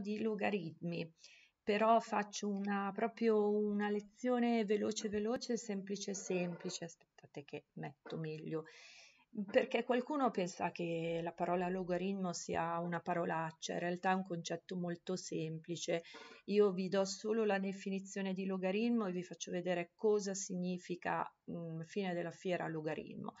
di logaritmi, però faccio una, proprio una lezione veloce veloce, semplice semplice, aspettate che metto meglio, perché qualcuno pensa che la parola logaritmo sia una parolaccia, in realtà è un concetto molto semplice, io vi do solo la definizione di logaritmo e vi faccio vedere cosa significa mh, mm, fine della fiera logaritmo.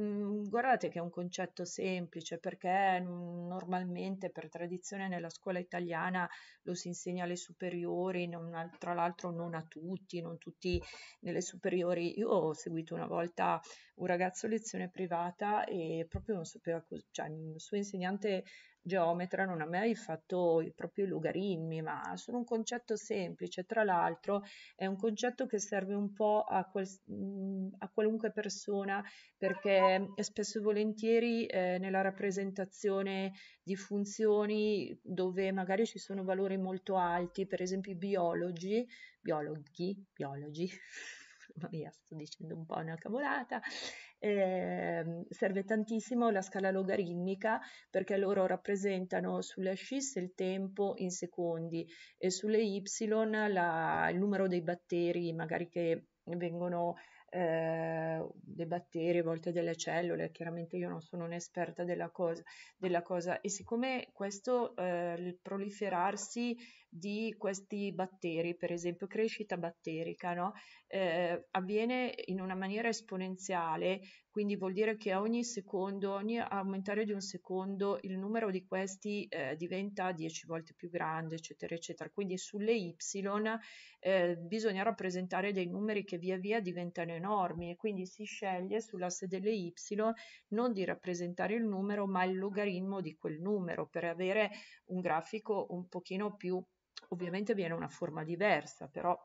Mhmm, guardate che è un concetto semplice perché normalmente per tradizione nella scuola italiana lo si insegna alle superiori, non, tra l'altro non a tutti, non tutti nelle superiori. Io ho seguito una volta un ragazzo a lezione privata e proprio non sapeva cosa, cioè il suo insegnante geometra non ha mai fatto i propri logaritmi, ma sono un concetto semplice, tra l'altro è un concetto che serve un po' a, qual, mm, a qualunque persona perché spesso e volentieri eh, nella rappresentazione di funzioni dove magari ci sono valori molto alti, per esempio i biologi, biologhi, biologi, mamma mia, sto dicendo un po' una cavolata, eh, serve tantissimo la scala logaritmica perché loro rappresentano sulle x il tempo in secondi e sulle y la, il numero dei batteri magari che vengono eh, dei batteri, a volte delle cellule, chiaramente io non sono un'esperta della cosa, della cosa. e siccome questo eh, il proliferarsi di questi batteri, per esempio crescita batterica, no? eh, avviene in una maniera esponenziale, quindi vuol dire che ogni secondo, ogni aumentare di un secondo il numero di questi eh, diventa 10 volte più grande, eccetera, eccetera. Quindi sulle y eh, bisogna rappresentare dei numeri che via via diventano enormi e quindi si sceglie sull'asse delle y non di rappresentare il numero ma il logaritmo di quel numero per avere un grafico un pochino più, ovviamente viene una forma diversa, però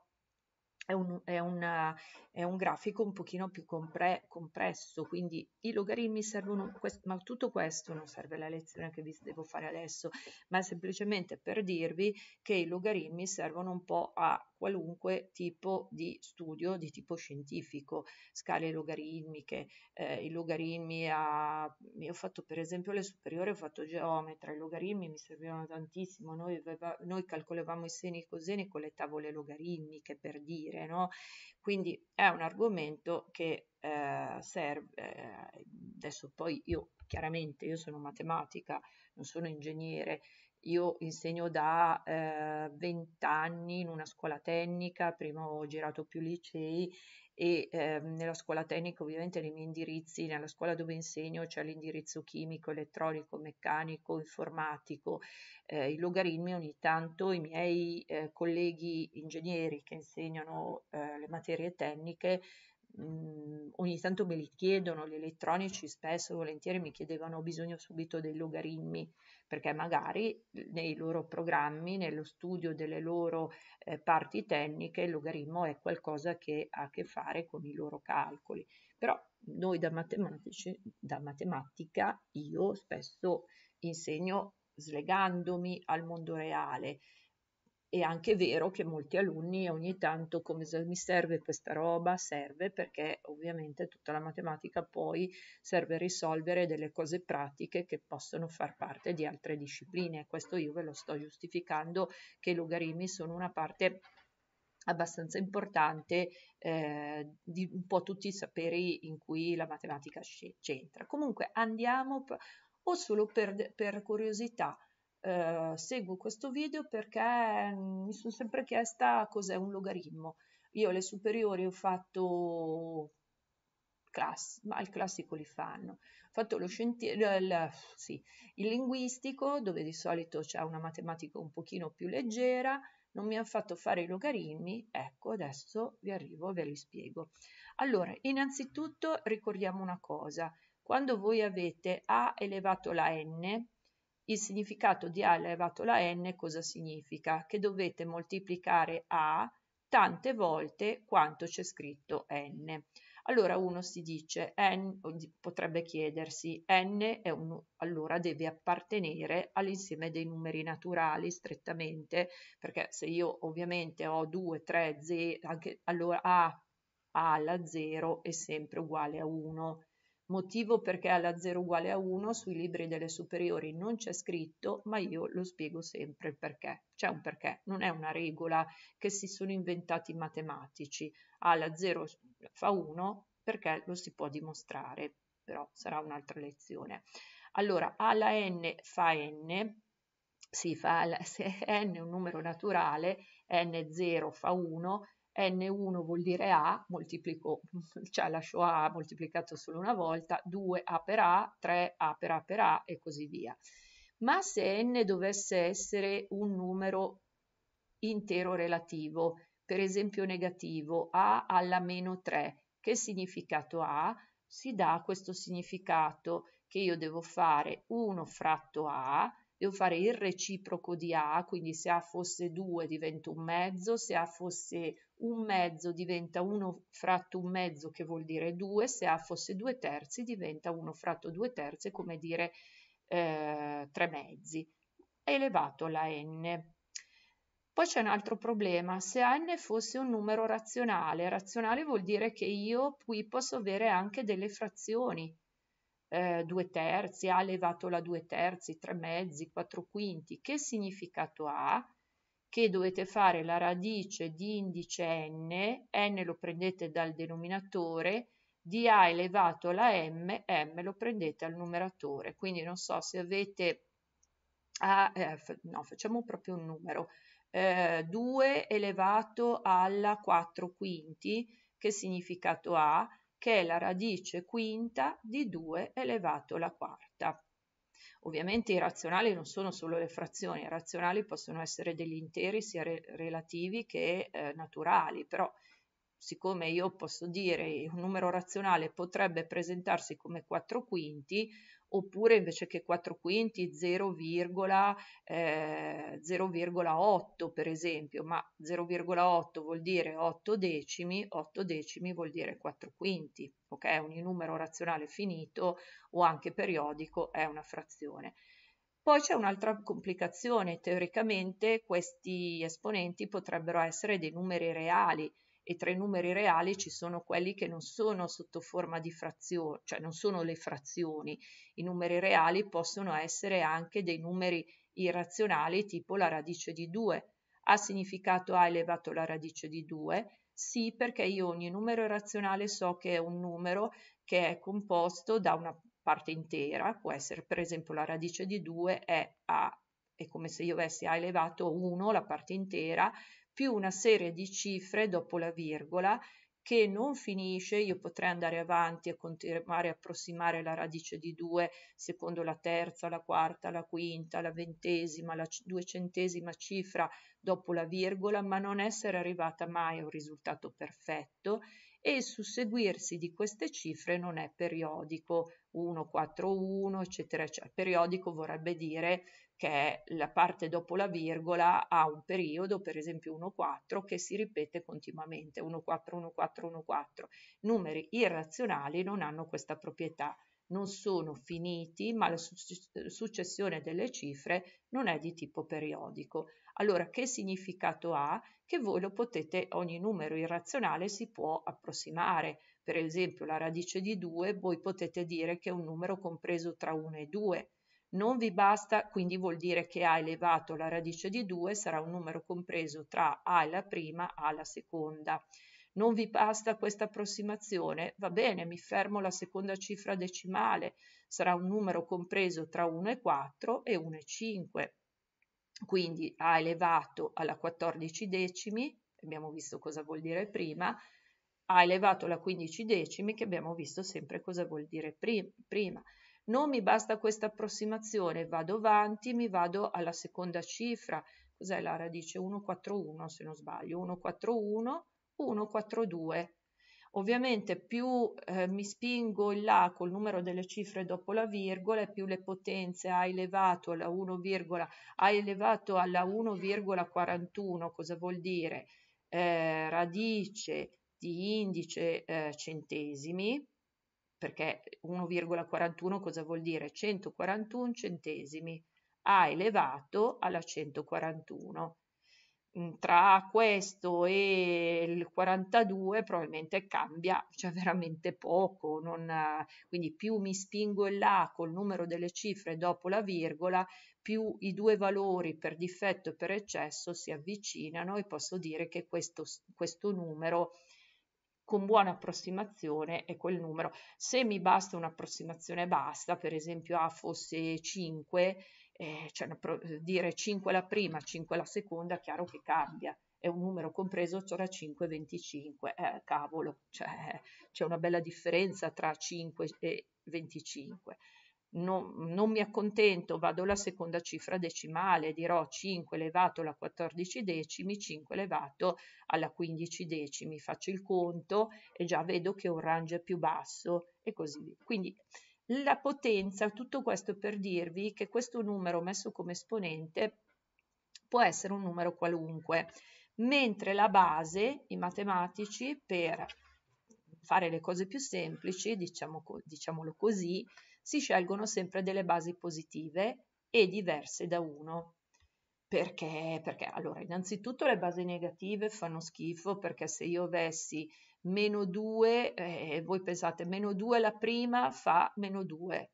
è un, è, una, è un, grafico un pochino più compre, compresso, quindi i logaritmi servono, ma tutto questo non serve la lezione che vi devo fare adesso, ma semplicemente per dirvi che i logaritmi servono un po' a qualunque tipo di studio di tipo scientifico, scale logaritmiche, eh, i logaritmi a... Io ho fatto per esempio le superiori, ho fatto geometra, i logaritmi mi servivano tantissimo, noi, aveva, noi calcolavamo i seni e i coseni con le tavole logaritmiche per dire, no? Quindi è un argomento che eh, serve, eh, adesso poi io chiaramente io sono matematica, non sono ingegnere, io insegno da eh, 20 anni in una scuola tecnica, prima ho girato più licei e eh, nella scuola tecnica ovviamente nei miei indirizzi, nella scuola dove insegno c'è l'indirizzo chimico, elettronico, meccanico, informatico, eh, i logaritmi ogni tanto i miei eh, colleghi ingegneri che insegnano eh, le materie tecniche mh, mm, ogni tanto me li chiedono, gli elettronici spesso e volentieri mi chiedevano ho bisogno subito dei logaritmi, perché magari nei loro programmi, nello studio delle loro eh, parti tecniche, il logaritmo è qualcosa che ha a che fare con i loro calcoli. Però noi da, matematici, da matematica, io spesso insegno slegandomi al mondo reale, è anche vero che molti alunni ogni tanto come se mi serve questa roba, serve perché ovviamente tutta la matematica poi serve a risolvere delle cose pratiche che possono far parte di altre discipline. Questo io ve lo sto giustificando che i logaritmi sono una parte abbastanza importante eh, di un po' tutti i saperi in cui la matematica c'entra. Comunque andiamo o solo per, per curiosità eh, seguo questo video perché mm, mi sono sempre chiesta cos'è un logaritmo. Io alle superiori ho fatto class, ma il classico li fanno. Ho fatto lo scientifico, il, sì, il linguistico, dove di solito c'è una matematica un pochino più leggera, non mi hanno fatto fare i logaritmi, ecco adesso vi arrivo e ve li spiego. Allora, innanzitutto ricordiamo una cosa, quando voi avete a elevato alla n, il significato di a elevato alla n cosa significa? Che dovete moltiplicare a tante volte quanto c'è scritto n. Allora uno si dice, n, potrebbe chiedersi, n è un, allora deve appartenere all'insieme dei numeri naturali strettamente, perché se io ovviamente ho 2, 3, 0, allora a, a alla 0 è sempre uguale a 1, motivo perché alla 0 uguale a 1 sui libri delle superiori non c'è scritto, ma io lo spiego sempre il perché. C'è un perché, non è una regola che si sono inventati i matematici. Alla 0 fa 1 perché lo si può dimostrare, però sarà un'altra lezione. Allora, alla n fa n, si fa, se n è un numero naturale, n0 fa 1, N1 vuol dire A, moltiplico, cioè lascio A moltiplicato solo una volta, 2A per A, 3A per A per A e così via. Ma se N dovesse essere un numero intero relativo, per esempio negativo, A alla meno 3, che significato ha? Si dà questo significato che io devo fare 1 fratto A devo fare il reciproco di A, quindi se A fosse 2 diventa un mezzo, se A fosse un mezzo diventa 1 fratto un mezzo che vuol dire 2, se A fosse 2 terzi diventa 1 fratto 2 terzi, come dire eh, mezzi, elevato alla n. Poi c'è un altro problema, se n fosse un numero razionale, razionale vuol dire che io qui posso avere anche delle frazioni, eh, due terzi, A elevato la due terzi, tre mezzi, quattro quinti, che significato ha? Che dovete fare la radice di indice n, n lo prendete dal denominatore, di a elevato alla m, m lo prendete al numeratore, quindi non so se avete, a, eh, no facciamo proprio un numero, eh, 2 elevato alla 4 quinti, che significato ha? che è la radice quinta di 2 elevato alla quarta. Ovviamente i razionali non sono solo le frazioni, i razionali possono essere degli interi sia re- relativi che eh, naturali, però siccome io posso dire un numero razionale potrebbe presentarsi come 4 quinti, oppure invece che 4 quinti 0,8 eh, per esempio, ma 0,8 vuol dire 8 decimi, 8 decimi vuol dire 4 quinti, ok? Ogni numero razionale finito o anche periodico è una frazione. Poi c'è un'altra complicazione, teoricamente questi esponenti potrebbero essere dei numeri reali, e tra i numeri reali ci sono quelli che non sono sotto forma di frazione, cioè non sono le frazioni. I numeri reali possono essere anche dei numeri irrazionali tipo la radice di 2. Ha significato A elevato alla radice di 2? Sì, perché io ogni numero irrazionale so che è un numero che è composto da una parte intera, può essere per esempio la radice di 2 è A, è come se io avessi A elevato 1 la parte intera, più una serie di cifre dopo la virgola che non finisce, io potrei andare avanti e continuare a approssimare la radice di 2 secondo la terza, la quarta, la quinta, la ventesima, la duecentesima cifra dopo la virgola, ma non essere arrivata mai a un risultato perfetto e il susseguirsi di queste cifre non è periodico, 1, 4, 1, eccetera, eccetera. Periodico vorrebbe dire che la parte dopo la virgola ha un periodo, per esempio 1, 4, che si ripete continuamente, 1, 4, 1, 4, 1, 4. Numeri irrazionali non hanno questa proprietà non sono finiti, ma la successione delle cifre non è di tipo periodico. Allora, che significato ha? Che voi lo potete, ogni numero irrazionale si può approssimare. Per esempio, la radice di 2, voi potete dire che è un numero compreso tra 1 e 2. Non vi basta, quindi vuol dire che A elevato alla radice di 2 sarà un numero compreso tra A alla prima, A alla seconda. Non vi basta questa approssimazione? Va bene, mi fermo la seconda cifra decimale, sarà un numero compreso tra 1 e 4 e 1 e 5 quindi ha elevato alla 14 decimi, abbiamo visto cosa vuol dire prima, ha elevato alla 15 decimi che abbiamo visto sempre cosa vuol dire prima. Non mi basta questa approssimazione, vado avanti, mi vado alla seconda cifra, cos'è la radice 141 se non sbaglio, 141, 142, Ovviamente più eh, mi spingo in là col numero delle cifre dopo la virgola e più le potenze a elevato alla 1, a elevato alla 1,41, cosa vuol dire? Eh, radice di indice eh, centesimi, perché 1,41 cosa vuol dire? 141 centesimi a elevato alla 141 Mhmm, tra questo e il 42 probabilmente cambia, cioè veramente poco, non, quindi più mi spingo in là col numero delle cifre dopo la virgola, più i due valori per difetto e per eccesso si avvicinano e posso dire che questo, questo numero con buona approssimazione è quel numero. Se mi basta un'approssimazione basta, per esempio A fosse 5, eh, cioè dire 5 la prima, 5 la seconda, chiaro che cambia, è un numero compreso tra 5 e 25, eh, cavolo, cioè, c'è una bella differenza tra 5 e 25. Non, non, mi accontento, vado alla seconda cifra decimale, dirò 5 elevato alla 14 decimi, 5 elevato alla 15 decimi, faccio il conto e già vedo che un range è più basso e così via. Quindi la potenza, tutto questo per dirvi che questo numero messo come esponente può essere un numero qualunque, mentre la base, i matematici, per fare le cose più semplici, diciamo, diciamolo così, si scelgono sempre delle basi positive e diverse da 1. Perché? Perché allora, innanzitutto le basi negative fanno schifo perché se io avessi meno 2, eh, voi pensate, meno 2 alla prima fa meno 2,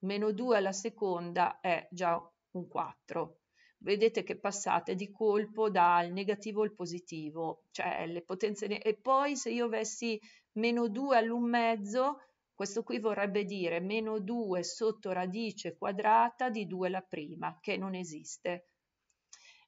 meno 2 alla seconda è già un 4. Vedete che passate di colpo dal negativo al positivo, cioè le potenze. e poi se io avessi meno 2 all'1 mezzo, questo qui vorrebbe dire meno 2 sotto radice quadrata di 2 alla prima, che non esiste.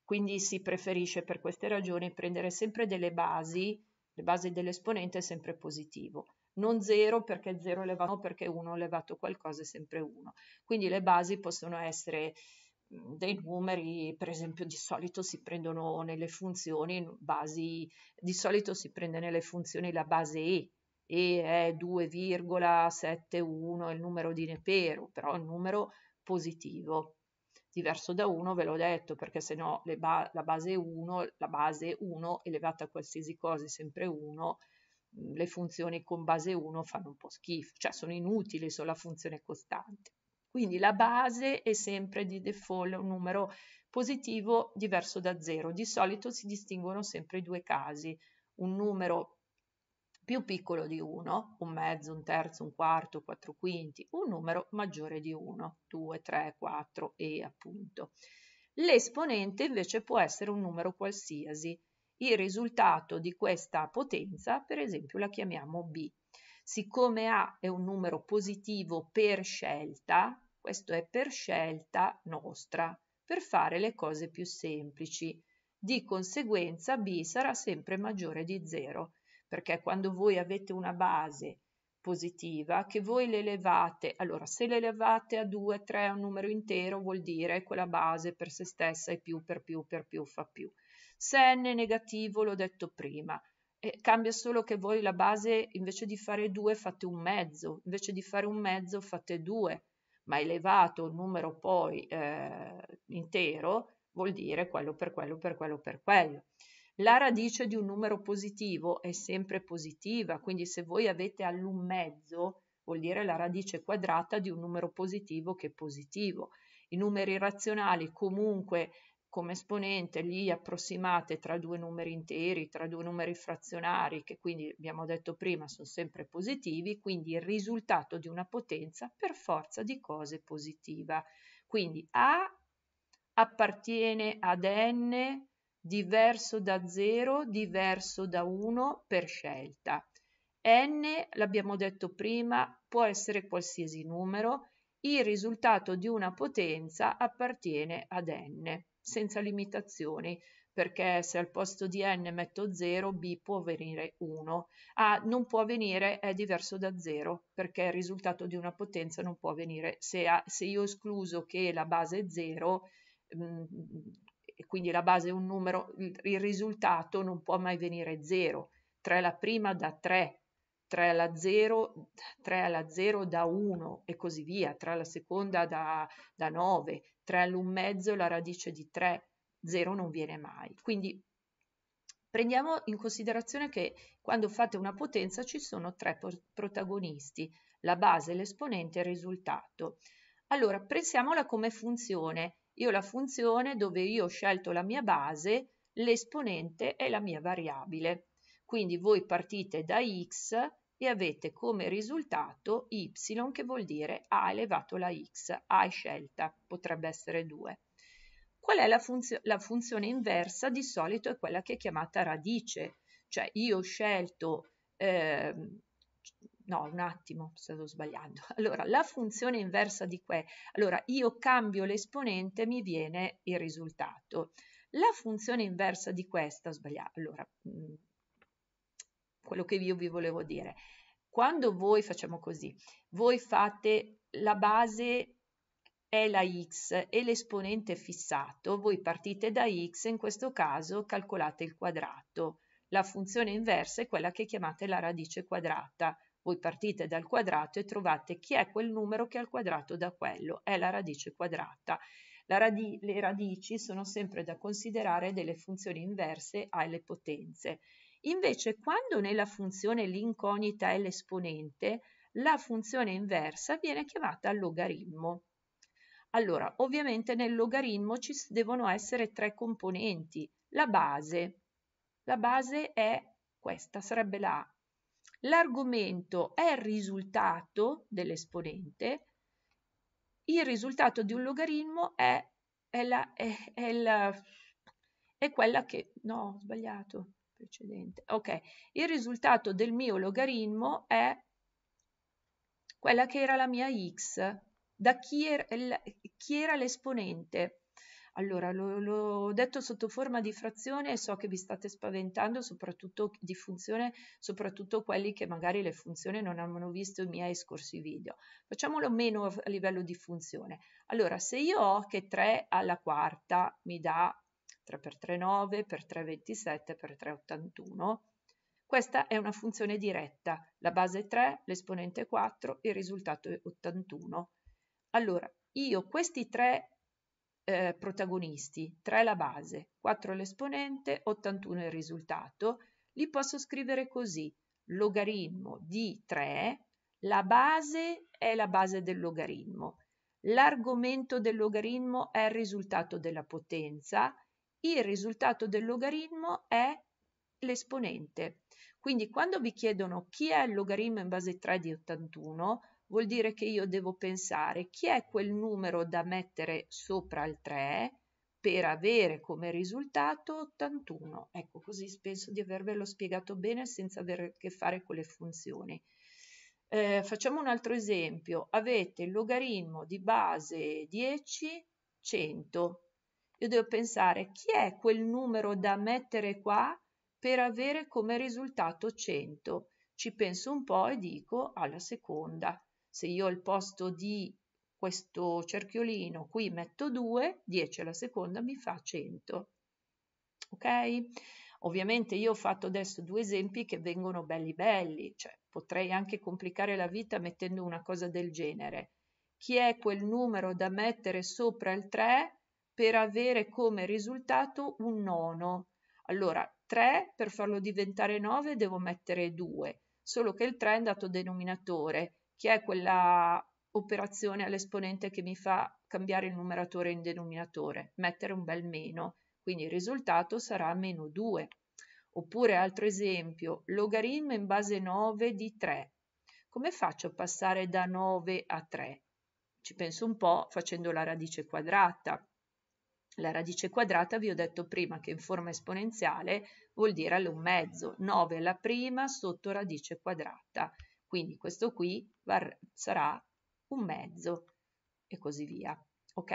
Quindi si preferisce per queste ragioni prendere sempre delle basi le basi dell'esponente è sempre positivo, non 0 perché 0 elevato perché 1 elevato qualcosa è sempre 1. Quindi le basi possono essere dei numeri, per esempio di solito si prendono nelle funzioni basi, di solito si prende nelle funzioni la base E, E è 2,71 il numero di Nepero, però è un numero positivo diverso da 1, ve l'ho detto, perché se no ba- la base 1, la base 1 elevata a qualsiasi cosa è sempre 1, mm, le funzioni con base 1 fanno un po' schifo, cioè sono inutili se la funzione costante. Quindi la base è sempre di default un numero positivo diverso da 0. Di solito si distinguono sempre i due casi, un numero più piccolo di 1, un mezzo, un terzo, un quarto, quattro quinti, un numero maggiore di 1, 2, 3, 4 e appunto. L'esponente invece può essere un numero qualsiasi. Il risultato di questa potenza, per esempio, la chiamiamo B. Siccome A è un numero positivo per scelta, questo è per scelta nostra, per fare le cose più semplici. Di conseguenza B sarà sempre maggiore di 0 perché quando voi avete una base positiva, che voi le elevate, allora se le elevate a 2, 3, a un numero intero vuol dire quella base per se stessa è più, per più, per più, fa più. Se n è negativo, l'ho detto prima, eh, cambia solo che voi la base invece di fare 2 fate un mezzo, invece di fare un mezzo fate 2, ma elevato un numero poi eh, intero vuol dire quello per quello per quello per quello. La radice di un numero positivo è sempre positiva, quindi se voi avete all'un mezzo vuol dire la radice quadrata di un numero positivo che è positivo. I numeri razionali comunque come esponente li approssimate tra due numeri interi, tra due numeri frazionari, che quindi abbiamo detto prima sono sempre positivi, quindi il risultato di una potenza per forza di cose è positiva. Quindi A appartiene ad n diverso da 0, diverso da 1 per scelta. n, l'abbiamo detto prima, può essere qualsiasi numero, il risultato di una potenza appartiene ad n, senza limitazioni, perché se al posto di n metto 0, b può venire 1. A non può venire, è diverso da 0, perché il risultato di una potenza non può venire. Se, a, se io escluso che la base è 0, e quindi la base è un numero, il risultato non può mai venire 0. 3 alla prima da 3, 3 alla 0, 3 alla 0 da 1 e così via, 3 alla seconda da, da 9, 3 all'1 mezzo la radice di 3, 0 non viene mai. Quindi prendiamo in considerazione che quando fate una potenza ci sono tre protagonisti, la base, l'esponente e il risultato. Allora, pensiamola come funzione io ho la funzione dove io ho scelto la mia base, l'esponente è la mia variabile. Quindi voi partite da x e avete come risultato y che vuol dire a elevato alla x, a è scelta, potrebbe essere 2. Qual è la, funzio la funzione inversa? Di solito è quella che è chiamata radice, cioè io ho scelto eh, no, un attimo, stavo sbagliando. Allora, la funzione inversa di que, allora io cambio l'esponente, e mi viene il risultato. La funzione inversa di questa, sbagliata, allora, mm, quello che io vi volevo dire, quando voi facciamo così, voi fate la base è la x e l'esponente è fissato, voi partite da x, in questo caso calcolate il quadrato. La funzione inversa è quella che chiamate la radice quadrata. Voi partite dal quadrato e trovate chi è quel numero che è al quadrato da quello, è la radice quadrata. La radi- le radici sono sempre da considerare delle funzioni inverse alle potenze. Invece, quando nella funzione l'incognita è l'esponente, la funzione inversa viene chiamata logaritmo. Allora, ovviamente nel logaritmo ci devono essere tre componenti. La base. La base è questa, sarebbe la A. L'argomento è il risultato dell'esponente, il risultato di un logaritmo è, è, la, è, è la, quella che... No, ho sbagliato, precedente. Ok, il risultato del mio logaritmo è quella che era la mia x, da chi er-, era l'esponente. Allora, l'ho detto sotto forma di frazione e so che vi state spaventando, soprattutto di funzione, soprattutto quelli che magari le funzioni non hanno visto i miei scorsi video. Facciamolo meno a livello di funzione. Allora, se io ho che 3 alla quarta mi dà 3 per 3 9, per 3 27, per 3 81, questa è una funzione diretta, la base è 3, l'esponente è 4, il risultato è 81. Allora, io questi tre eh, protagonisti, 3 la base, 4 l'esponente, 81 il risultato, li posso scrivere così, logaritmo di 3, la base è la base del logaritmo, l'argomento del logaritmo è il risultato della potenza, il risultato del logaritmo è l'esponente. Quindi quando vi chiedono chi è il logaritmo in base 3 di 81, vuol dire che io devo pensare chi è quel numero da mettere sopra il 3 per avere come risultato 81. Ecco, così penso di avervelo spiegato bene senza avere a che fare con le funzioni. Eh, facciamo un altro esempio. Avete il logaritmo di base 10, 100. Io devo pensare chi è quel numero da mettere qua per avere come risultato 100. Ci penso un po' e dico alla seconda se io al posto di questo cerchiolino qui metto 2, 10 alla seconda mi fa 100. Ok? Ovviamente io ho fatto adesso due esempi che vengono belli belli, cioè potrei anche complicare la vita mettendo una cosa del genere. Chi è quel numero da mettere sopra il 3 per avere come risultato un nono? Allora, 3 per farlo diventare 9 devo mettere 2, solo che il 3 è andato denominatore chi è quella operazione all'esponente che mi fa cambiare il numeratore in denominatore, mettere un bel meno, quindi il risultato sarà meno 2. Oppure altro esempio, logaritmo in base 9 di 3. Come faccio a passare da 9 a 3? Ci penso un po' facendo la radice quadrata. La radice quadrata vi ho detto prima che in forma esponenziale vuol dire all'un mezzo, 9 alla prima sotto radice quadrata. Quindi questo qui sarà un mezzo e così via. Ok?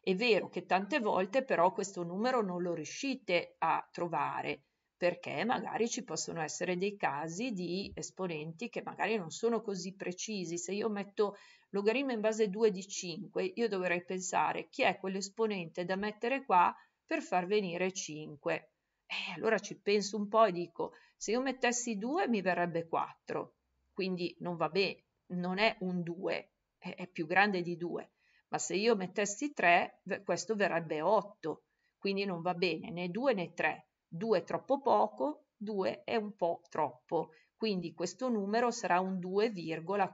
È vero che tante volte però questo numero non lo riuscite a trovare perché magari ci possono essere dei casi di esponenti che magari non sono così precisi. Se io metto logaritmo in base 2 di 5, io dovrei pensare chi è quell'esponente da mettere qua per far venire 5. E eh, allora ci penso un po' e dico, se io mettessi 2 mi verrebbe 4, quindi non va bene, non è un 2, è, è più grande di 2, ma se io mettessi 3 questo verrebbe 8, quindi non va bene né 2 né 3, 2 è troppo poco, 2 è un po' troppo, quindi questo numero sarà un 2,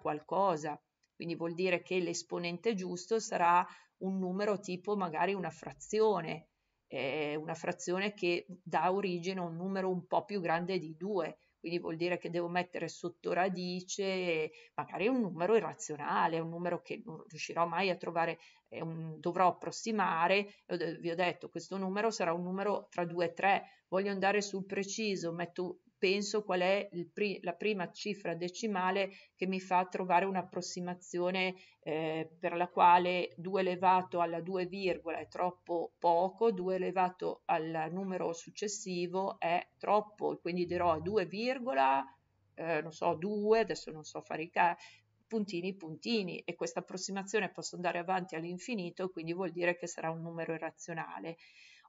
qualcosa, quindi vuol dire che l'esponente giusto sarà un numero tipo magari una frazione, eh, una frazione che dà origine a un numero un po' più grande di 2, quindi vuol dire che devo mettere sotto radice eh, magari un numero irrazionale, un numero che non riuscirò mai a trovare, eh, un, dovrò approssimare, vi ho detto questo numero sarà un numero tra 2 e 3, voglio andare sul preciso, metto penso qual è pri- la prima cifra decimale che mi fa trovare un'approssimazione eh, per la quale 2 elevato alla 2, è troppo poco, 2 elevato al numero successivo è troppo, quindi dirò 2, eh, non so, 2, adesso non so fare i casi, puntini puntini e questa approssimazione posso andare avanti all'infinito, quindi vuol dire che sarà un numero irrazionale.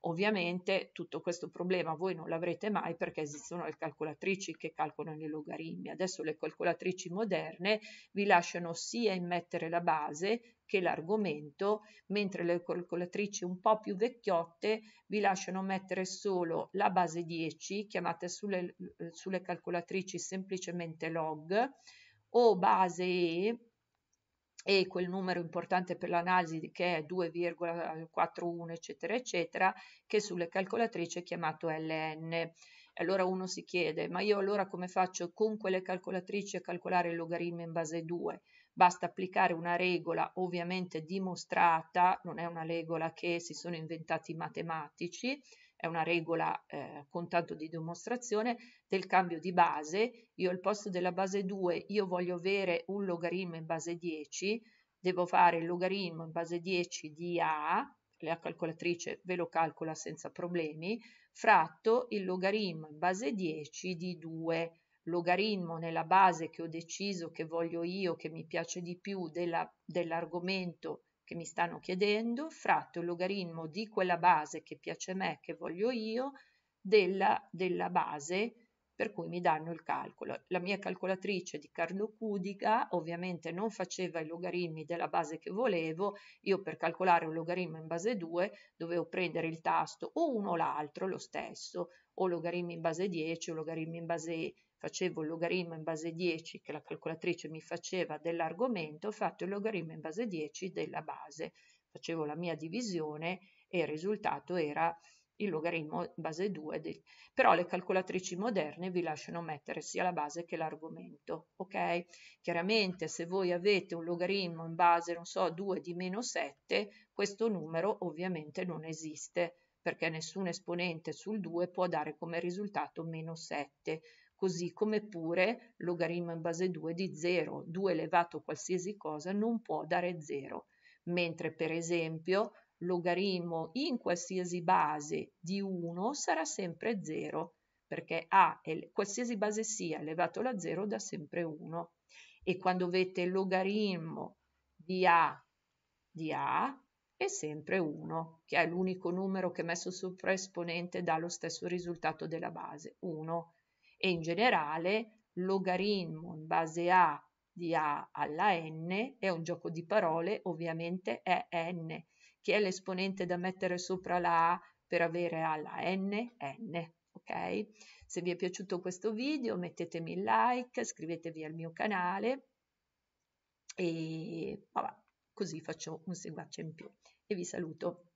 Ovviamente tutto questo problema voi non l'avrete mai perché esistono le calcolatrici che calcolano i logaritmi. Adesso le calcolatrici moderne vi lasciano sia immettere la base che l'argomento, mentre le calcolatrici un po' più vecchiotte vi lasciano mettere solo la base 10, chiamate sulle, sulle calcolatrici semplicemente log, o base E e quel numero importante per l'analisi che è 2,41 eccetera eccetera che sulle calcolatrici è chiamato LN. Allora uno si chiede, ma io allora come faccio con quelle calcolatrici a calcolare il logaritmo in base 2? Basta applicare una regola ovviamente dimostrata, non è una regola che si sono inventati i matematici, è una regola eh, con tanto di dimostrazione del cambio di base, io al posto della base 2 io voglio avere un logaritmo in base 10, devo fare il logaritmo in base 10 di A, la calcolatrice ve lo calcola senza problemi, fratto il logaritmo in base 10 di 2, logaritmo nella base che ho deciso che voglio io, che mi piace di più della, dell'argomento che mi stanno chiedendo fratto il logaritmo di quella base che piace a me, che voglio io, della, della base per cui mi danno il calcolo. La mia calcolatrice di Carlo Cudiga ovviamente non faceva i logaritmi della base che volevo, io per calcolare un logaritmo in base 2 dovevo prendere il tasto o uno o l'altro, lo stesso, o logaritmi in base 10 o logaritmi in base facevo il logaritmo in base 10 che la calcolatrice mi faceva dell'argomento, ho fatto il logaritmo in base 10 della base, facevo la mia divisione e il risultato era il logaritmo base 2, del... però le calcolatrici moderne vi lasciano mettere sia la base che l'argomento, ok? Chiaramente se voi avete un logaritmo in base, non so, 2 di meno 7, questo numero ovviamente non esiste, perché nessun esponente sul 2 può dare come risultato meno 7, così come pure logaritmo in base 2 di 0, 2 elevato a qualsiasi cosa non può dare 0, mentre per esempio logaritmo in qualsiasi base di 1 sarà sempre 0, perché a qualsiasi base sia elevato alla 0 dà sempre 1. E quando avete logaritmo di a di a è sempre 1, che è l'unico numero che messo sopra esponente dà lo stesso risultato della base, 1. E in generale logaritmo in base a di a alla n è un gioco di parole, ovviamente è n chi è l'esponente da mettere sopra la A per avere alla N, N. Ok? Se vi è piaciuto questo video mettetemi il like, iscrivetevi al mio canale e vabbè, così faccio un seguace in più. E vi saluto.